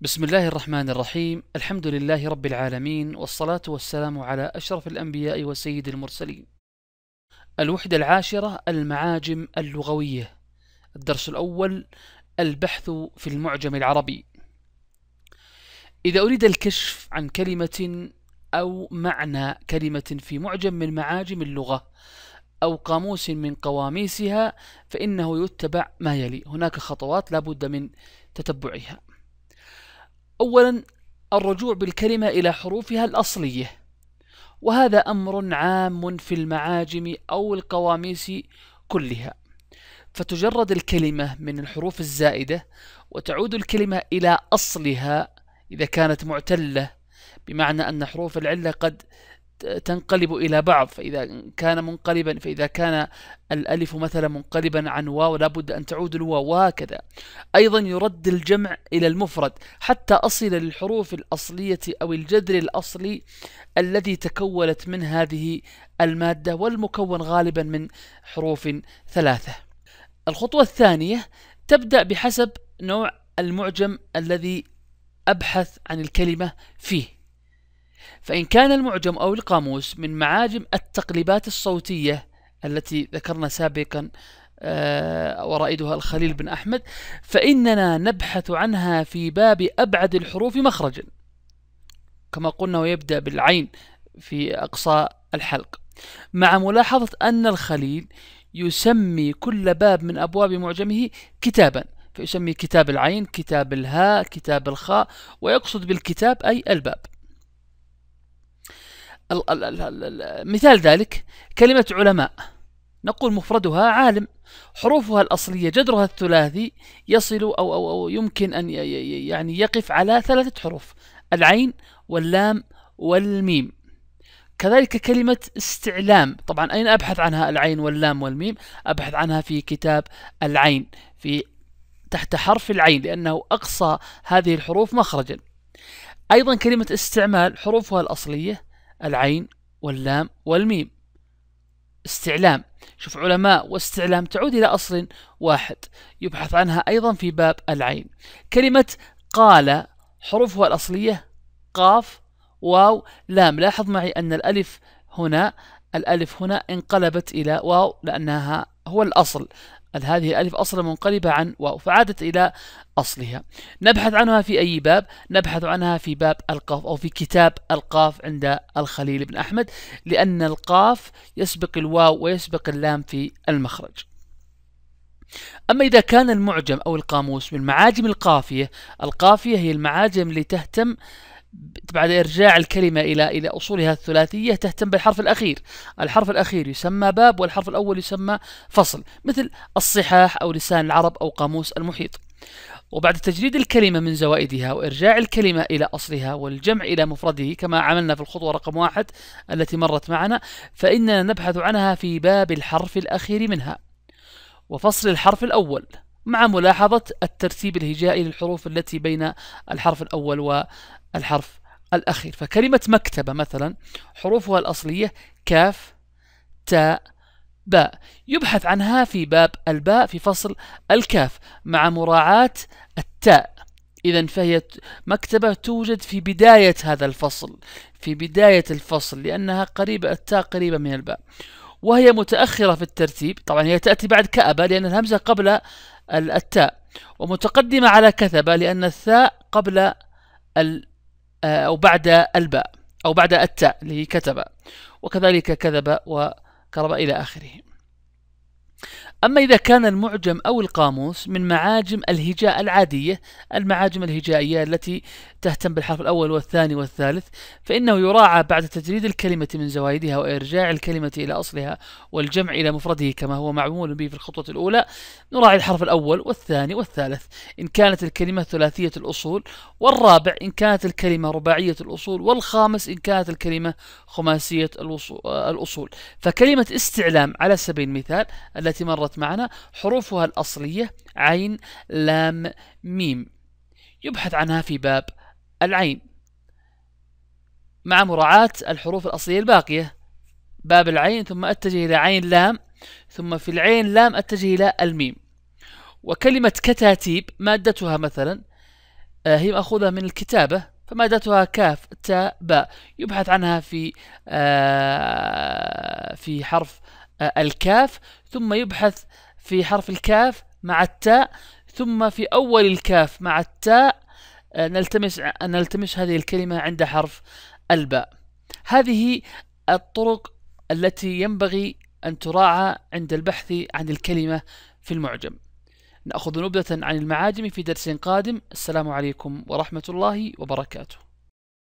بسم الله الرحمن الرحيم الحمد لله رب العالمين والصلاة والسلام على أشرف الأنبياء وسيد المرسلين الوحدة العاشرة المعاجم اللغوية الدرس الأول البحث في المعجم العربي إذا أريد الكشف عن كلمة أو معنى كلمة في معجم من معاجم اللغة أو قاموس من قواميسها فإنه يتبع ما يلي هناك خطوات لابد من تتبعها أولا الرجوع بالكلمة إلى حروفها الأصلية وهذا أمر عام في المعاجم أو القواميس كلها فتجرد الكلمة من الحروف الزائدة وتعود الكلمة إلى أصلها إذا كانت معتلة بمعنى أن حروف العلة قد تنقلب إلى بعض فإذا كان منقلبا فإذا كان الألف مثلا منقلبا عن واو لابد أن تعود الواو وهكذا أيضا يرد الجمع إلى المفرد حتى أصل للحروف الأصلية أو الجذر الأصلي الذي تكونت من هذه المادة والمكون غالبا من حروف ثلاثة الخطوة الثانية تبدأ بحسب نوع المعجم الذي أبحث عن الكلمة فيه فإن كان المعجم أو القاموس من معاجم التقليبات الصوتية التي ذكرنا سابقا آه، ورائدها الخليل بن أحمد فإننا نبحث عنها في باب أبعد الحروف مخرجا كما قلنا ويبدأ بالعين في أقصى الحلق مع ملاحظة أن الخليل يسمي كل باب من أبواب معجمه كتابا فيسمي كتاب العين كتاب الهاء كتاب الخاء ويقصد بالكتاب أي الباب مثال ذلك كلمة علماء نقول مفردها عالم حروفها الأصلية جذرها الثلاثي يصل أو, أو, أو يمكن أن يعني يقف على ثلاثة حروف العين واللام والميم كذلك كلمة استعلام طبعا أين أبحث عنها العين واللام والميم أبحث عنها في كتاب العين في تحت حرف العين لأنه أقصى هذه الحروف مخرجا أيضا كلمة استعمال حروفها الأصلية العين واللام والميم استعلام شوف علماء واستعلام تعود إلى أصل واحد يبحث عنها أيضا في باب العين كلمة قال حروفها الأصلية قاف واو لام لاحظ معي أن الألف هنا الألف هنا انقلبت إلى واو لأنها هو الأصل هذه الألف أصلا منقلبة عن واو فعادت إلى أصلها نبحث عنها في أي باب نبحث عنها في باب القاف أو في كتاب القاف عند الخليل بن أحمد لأن القاف يسبق الواو ويسبق اللام في المخرج أما إذا كان المعجم أو القاموس من معاجم القافية القافية هي المعاجم اللي تهتم بعد إرجاع الكلمة إلى إلى أصولها الثلاثية تهتم بالحرف الأخير الحرف الأخير يسمى باب والحرف الأول يسمى فصل مثل الصحاح أو لسان العرب أو قاموس المحيط وبعد تجريد الكلمة من زوائدها وإرجاع الكلمة إلى أصلها والجمع إلى مفرده كما عملنا في الخطوة رقم واحد التي مرت معنا فإننا نبحث عنها في باب الحرف الأخير منها وفصل الحرف الأول مع ملاحظة الترتيب الهجائي للحروف التي بين الحرف الأول والحرف الأخير فكلمة مكتبة مثلا حروفها الأصلية كاف تاء باء يبحث عنها في باب الباء في فصل الكاف مع مراعاة التاء إذا فهي مكتبة توجد في بداية هذا الفصل في بداية الفصل لأنها قريبة التاء قريبة من الباء وهي متأخرة في الترتيب طبعا هي تأتي بعد كأبة لأن الهمزة قبل التاء ومتقدمة على كثبة لأن الثاء قبل ال آه، أو بعد الباء أو بعد التاء اللي هي كتب وكذلك كذب وكرب إلى آخره أما إذا كان المعجم أو القاموس من معاجم الهجاء العادية المعاجم الهجائية التي تهتم بالحرف الأول والثاني والثالث فإنه يراعى بعد تجريد الكلمة من زوائدها وإرجاع الكلمة إلى أصلها والجمع إلى مفرده كما هو معمول به في الخطوة الأولى نراعي الحرف الأول والثاني والثالث إن كانت الكلمة ثلاثية الأصول والرابع إن كانت الكلمة رباعية الأصول والخامس إن كانت الكلمة خماسية آه، الأصول فكلمة استعلام على سبيل المثال التي مرت مرت معنا حروفها الأصلية عين لام ميم يبحث عنها في باب العين مع مراعاة الحروف الأصلية الباقية باب العين ثم أتجه إلى عين لام ثم في العين لام أتجه إلى الميم وكلمة كتاتيب مادتها مثلا آه، هي مأخوذة من الكتابة فمادتها كاف تاء باء يبحث عنها في آه، في حرف آه، الكاف ثم يبحث في حرف الكاف مع التاء ثم في أول الكاف مع التاء آه، نلتمس نلتمس هذه الكلمة عند حرف الباء هذه الطرق التي ينبغي أن تراعى عند البحث عن الكلمة في المعجم نأخذ نبذة عن المعاجم في درس قادم السلام عليكم ورحمة الله وبركاته